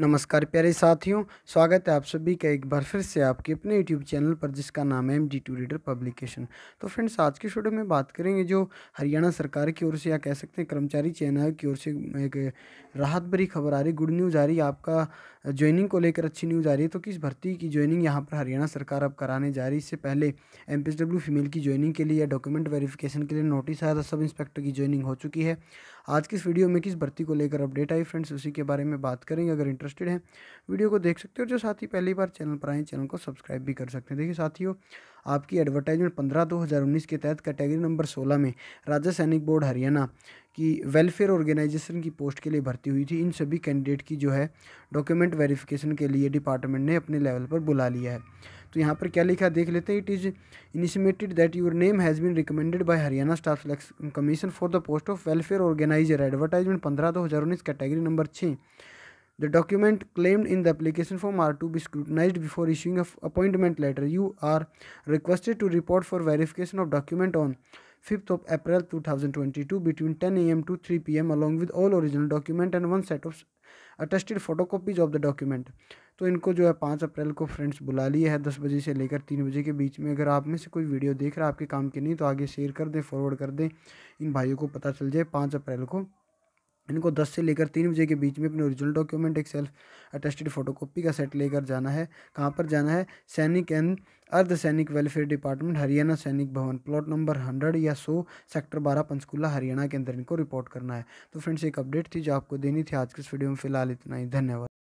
नमस्कार प्यारे साथियों स्वागत है आप सभी का एक बार फिर से आपके अपने यूट्यूब चैनल पर जिसका नाम है M D two reader publication तो फ्रेंड्स आज के शोडियो में बात करेंगे जो हरियाणा सरकार की ओर से या कह सकते हैं कर्मचारी चयन की ओर से एक राहत भरी खबर आ रही गुड न्यूज़ आ रही आपका ज्वाइनिंग को लेकर अच्छी न्यूज़ आ रही है तो किस भर्ती की ज्वाइनिंग यहाँ पर हरियाणा सरकार अब कराने जा रही है इससे पहले एम फीमेल की ज्वाइनिंग के लिए या डॉक्यूमेंट वेरिफिकेशन के लिए नोटिस आया था सब इंस्पेक्टर की ज्वाइनिंग हो चुकी है आज किस वीडियो में किस भर्ती को लेकर अपडेट आई फ्रेंड्स उसी के बारे में बात करेंगे अगर इंटरेस्टेड हैं वीडियो को देख सकते हो जो साथी पहली बार चैनल पर आए चैनल को सब्सक्राइब भी कर सकते हैं देखिए साथियों आपकी एडवर्टाइजमेंट पंद्रह दो हज़ार उन्नीस के तहत कैटेगरी नंबर सोलह में राज्य सैनिक बोर्ड हरियाणा की वेलफेयर ऑर्गेनाइजेशन की पोस्ट के लिए भर्ती हुई थी इन सभी कैंडिडेट की जो है डॉक्यूमेंट वेरिफिकेशन के लिए डिपार्टमेंट ने अपने लेवल पर बुला लिया है तो यहाँ पर क्या लिखा देख लेते हैं it is initiated that your name has been recommended by Haryana staff selection commission for the post of welfare organiser advertisement पंद्रह दो हज़ार उन्नीस कैटेगरी नंबर छः The document claimed in the application form are to be scrutinized before issuing an appointment letter. You are requested to report for verification of document on 5th of April 2022 between 10 a.m. to 3 p.m. along with all original document and one set of attested photocopies of the document तो इनको जो है पाँच अप्रैल को friends बुला लिया है दस बजे से लेकर तीन बजे के बीच में अगर आप में से कोई वीडियो देख रहा है आपके काम की नहीं तो आगे शेयर कर दें फॉरवर्ड कर दें इन भाइयों को पता चल जाए पाँच अप्रैल को इनको 10 से लेकर तीन बजे के बीच में अपने ओरिजिनल डॉक्यूमेंट एक सेल्फ अटेस्टेड फोटोकॉपी का सेट लेकर जाना है कहाँ पर जाना है सैनिक एंड अर्ध सैनिक वेलफेयर डिपार्टमेंट हरियाणा सैनिक भवन प्लॉट नंबर हंड्रेड या 100 सेक्टर बारह पंचकूला हरियाणा के अंदर इनको रिपोर्ट करना है तो फ्रेंड्स एक अपडेट थी जो आपको देनी थी आज के इस वीडियो में फिलहाल इतना ही धन्यवाद